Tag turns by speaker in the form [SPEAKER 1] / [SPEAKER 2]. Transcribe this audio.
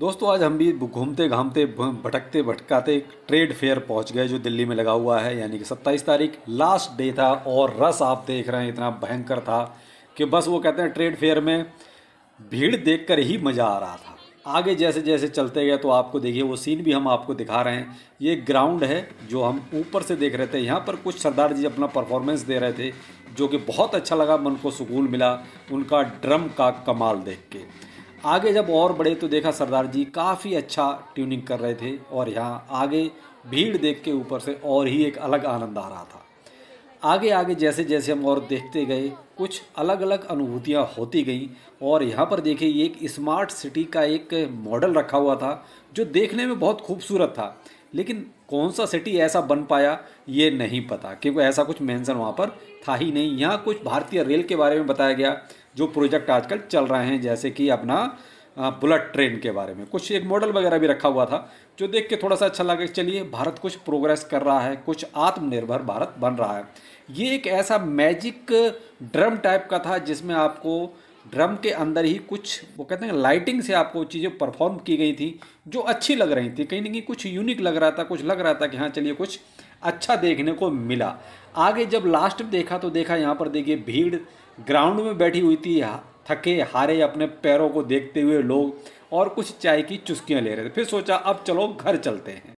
[SPEAKER 1] दोस्तों आज हम भी घूमते घामते भटकते भटकाते ट्रेड फेयर पहुंच गए जो दिल्ली में लगा हुआ है यानी कि 27 तारीख लास्ट डे था और रस आप देख रहे हैं इतना भयंकर था कि बस वो कहते हैं ट्रेड फेयर में भीड़ देखकर ही मज़ा आ रहा था आगे जैसे जैसे चलते गए तो आपको देखिए वो सीन भी हम आपको दिखा रहे हैं ये ग्राउंड है जो हम ऊपर से देख रहे थे यहाँ पर कुछ सरदार जी अपना परफॉर्मेंस दे रहे थे जो कि बहुत अच्छा लगा मन को सुकून मिला उनका ड्रम का कमाल देख के आगे जब और बड़े तो देखा सरदार जी काफ़ी अच्छा ट्यूनिंग कर रहे थे और यहाँ आगे भीड़ देख के ऊपर से और ही एक अलग आनंद आ रहा था आगे आगे जैसे जैसे हम और देखते गए कुछ अलग अलग अनुभूतियाँ होती गईं और यहाँ पर देखिए ये एक स्मार्ट सिटी का एक मॉडल रखा हुआ था जो देखने में बहुत खूबसूरत था लेकिन कौन सा सिटी ऐसा बन पाया ये नहीं पता क्योंकि ऐसा कुछ मैंसन वहाँ पर था ही नहीं यहाँ कुछ भारतीय रेल के बारे में बताया गया जो प्रोजेक्ट आजकल चल रहे हैं जैसे कि अपना बुलेट ट्रेन के बारे में कुछ एक मॉडल वगैरह भी रखा हुआ था जो देख के थोड़ा सा अच्छा लगा चलिए भारत कुछ प्रोग्रेस कर रहा है कुछ आत्मनिर्भर भारत बन रहा है ये एक ऐसा मैजिक ड्रम टाइप का था जिसमें आपको ड्रम के अंदर ही कुछ वो कहते हैं लाइटिंग से आपको चीज़ें परफॉर्म की गई थी जो अच्छी लग रही थी कहीं ना कहीं कुछ यूनिक लग रहा था कुछ लग रहा था कि हाँ चलिए कुछ अच्छा देखने को मिला आगे जब लास्ट में देखा तो देखा यहाँ पर देखिए भीड़ ग्राउंड में बैठी हुई थी थके हारे अपने पैरों को देखते हुए लोग और कुछ चाय की चुस्कियाँ ले रहे थे फिर सोचा अब चलो घर चलते हैं